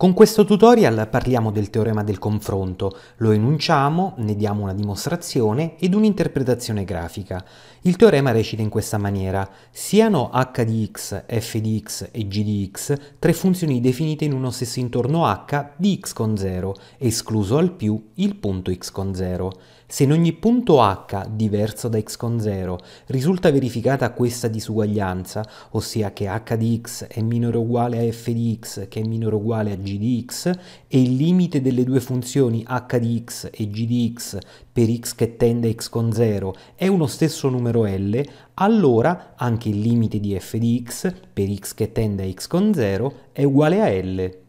Con questo tutorial parliamo del teorema del confronto, lo enunciamo, ne diamo una dimostrazione ed un'interpretazione grafica. Il teorema recita in questa maniera. Siano h di x, f di x e g di x tre funzioni definite in uno stesso intorno h di x con 0, escluso al più il punto x con 0. Se in ogni punto h diverso da x con 0 risulta verificata questa disuguaglianza, ossia che h di x è minore o uguale a f di x che è minore o uguale a g g di x e il limite delle due funzioni h di x e g di x per x che tende a x con 0 è uno stesso numero L, allora anche il limite di f di x per x che tende a x con 0 è uguale a L.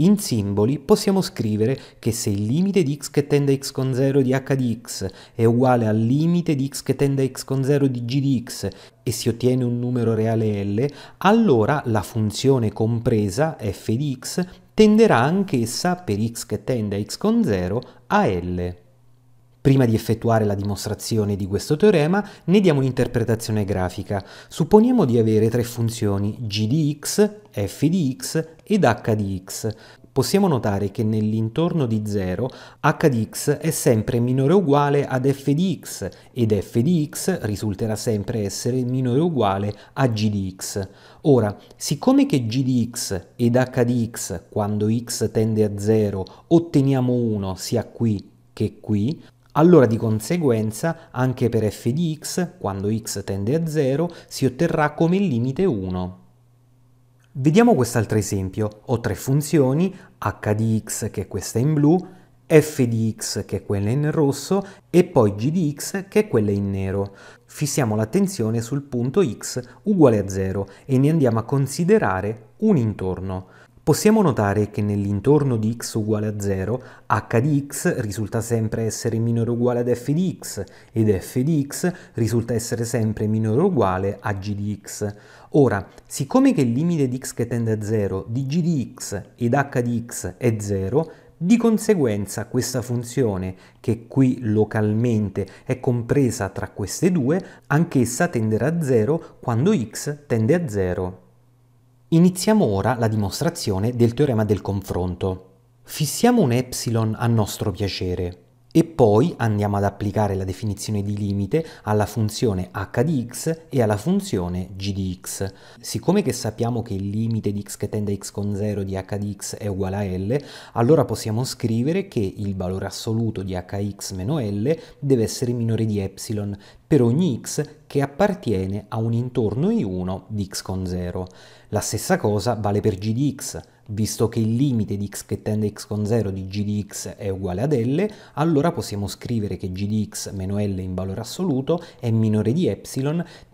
In simboli possiamo scrivere che se il limite di x che tende a x con 0 di h di x è uguale al limite di x che tende a x con 0 di g di x e si ottiene un numero reale L, allora la funzione compresa f di x tenderà anch'essa per x che tende a x con 0 a L. Prima di effettuare la dimostrazione di questo teorema, ne diamo un'interpretazione grafica. Supponiamo di avere tre funzioni g di x, f di x ed h di x. Possiamo notare che nell'intorno di 0 h di x è sempre minore o uguale ad f di x ed f di x risulterà sempre essere minore o uguale a g di x. Ora, siccome che g di x ed h di x, quando x tende a 0, otteniamo 1 sia qui che qui, allora di conseguenza anche per f di x, quando x tende a 0, si otterrà come limite 1. Vediamo quest'altro esempio. Ho tre funzioni, h di x che è questa in blu, f di x che è quella in rosso e poi g di x che è quella in nero. Fissiamo l'attenzione sul punto x uguale a 0 e ne andiamo a considerare un intorno. Possiamo notare che nell'intorno di x uguale a 0, h di x risulta sempre essere minore o uguale ad f di x ed f di x risulta essere sempre minore o uguale a g di x. Ora, siccome che il limite di x che tende a 0 di g di x ed h di x è 0, di conseguenza questa funzione, che qui localmente è compresa tra queste due, anch'essa tenderà a 0 quando x tende a 0. Iniziamo ora la dimostrazione del teorema del confronto. Fissiamo un epsilon a nostro piacere e poi andiamo ad applicare la definizione di limite alla funzione h di x e alla funzione g di x. Siccome che sappiamo che il limite di x che tende a x con 0 di h di x è uguale a l, allora possiamo scrivere che il valore assoluto di hx meno l deve essere minore di epsilon per ogni x che appartiene a un intorno i1 di x con 0. La stessa cosa vale per g di x, Visto che il limite di x che tende a x con 0 di g di x è uguale ad L, allora possiamo scrivere che g di x meno L in valore assoluto è minore di ε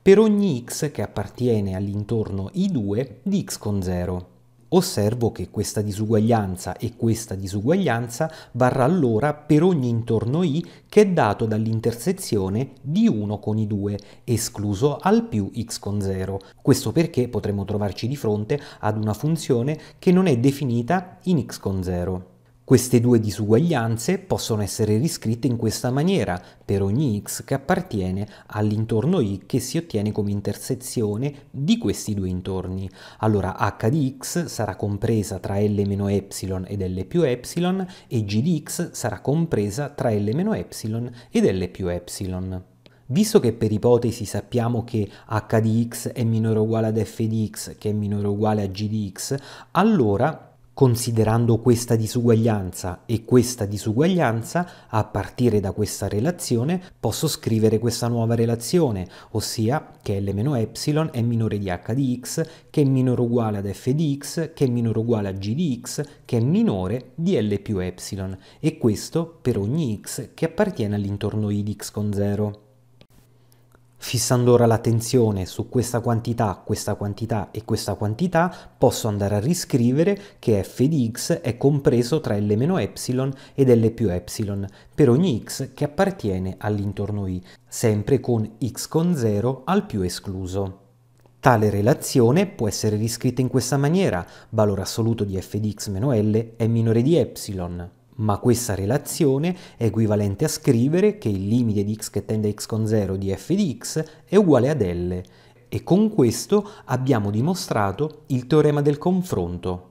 per ogni x che appartiene all'intorno i2 di x con 0 osservo che questa disuguaglianza e questa disuguaglianza varrà allora per ogni intorno i che è dato dall'intersezione di 1 con i 2, escluso al più x con 0. Questo perché potremo trovarci di fronte ad una funzione che non è definita in x con 0. Queste due disuguaglianze possono essere riscritte in questa maniera per ogni x che appartiene all'intorno y che si ottiene come intersezione di questi due intorni. Allora h di x sarà compresa tra l meno y ed l più y e g di x sarà compresa tra l meno y ed l più y. Visto che per ipotesi sappiamo che h di x è minore o uguale ad f di x che è minore o uguale a g di x, allora Considerando questa disuguaglianza e questa disuguaglianza, a partire da questa relazione posso scrivere questa nuova relazione, ossia che L meno è minore di H di X, che è minore uguale ad F di X, che è minore uguale a G di X, che è minore di L più Y, e questo per ogni X che appartiene all'intorno I di X con 0. Fissando ora l'attenzione su questa quantità, questa quantità e questa quantità, posso andare a riscrivere che f di x è compreso tra l meno y ed l più y per ogni x che appartiene all'intorno i, sempre con x con 0 al più escluso. Tale relazione può essere riscritta in questa maniera, valore assoluto di f di x meno l è minore di y ma questa relazione è equivalente a scrivere che il limite di x che tende a x con 0 di f di x è uguale ad L e con questo abbiamo dimostrato il teorema del confronto.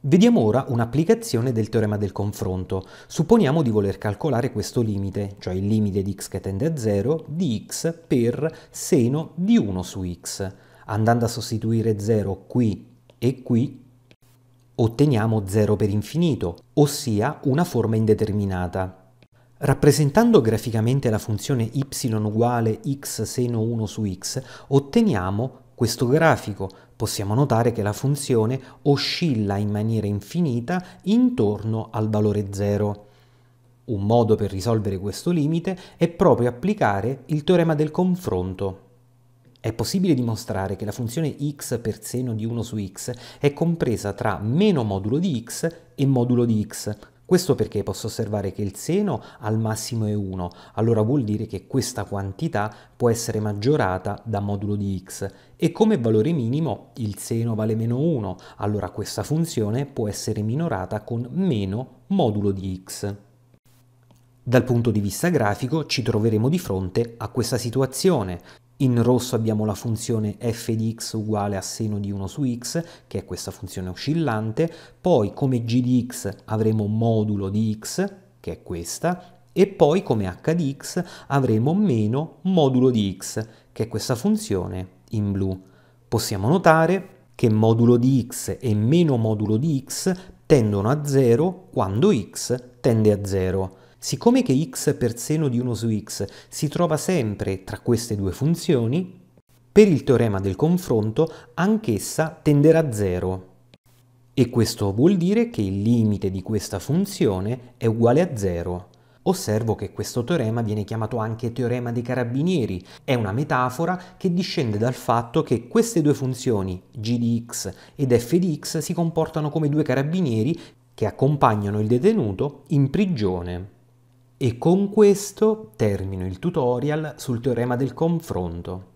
Vediamo ora un'applicazione del teorema del confronto. Supponiamo di voler calcolare questo limite, cioè il limite di x che tende a 0 di x per seno di 1 su x. Andando a sostituire 0 qui e qui otteniamo 0 per infinito, ossia una forma indeterminata. Rappresentando graficamente la funzione y uguale x seno 1 su x, otteniamo questo grafico. Possiamo notare che la funzione oscilla in maniera infinita intorno al valore 0. Un modo per risolvere questo limite è proprio applicare il teorema del confronto. È possibile dimostrare che la funzione x per seno di 1 su x è compresa tra meno modulo di x e modulo di x. Questo perché posso osservare che il seno al massimo è 1, allora vuol dire che questa quantità può essere maggiorata da modulo di x e come valore minimo il seno vale meno 1, allora questa funzione può essere minorata con meno modulo di x. Dal punto di vista grafico ci troveremo di fronte a questa situazione. In rosso abbiamo la funzione f di x uguale a seno di 1 su x, che è questa funzione oscillante, poi come g di x avremo modulo di x, che è questa, e poi come h di x avremo meno modulo di x, che è questa funzione in blu. Possiamo notare che modulo di x e meno modulo di x tendono a 0 quando x tende a 0. Siccome che x per seno di 1 su x si trova sempre tra queste due funzioni, per il teorema del confronto anch'essa tenderà a 0. E questo vuol dire che il limite di questa funzione è uguale a 0. Osservo che questo teorema viene chiamato anche teorema dei carabinieri, è una metafora che discende dal fatto che queste due funzioni, g di x ed f di x, si comportano come due carabinieri che accompagnano il detenuto in prigione. E con questo termino il tutorial sul teorema del confronto.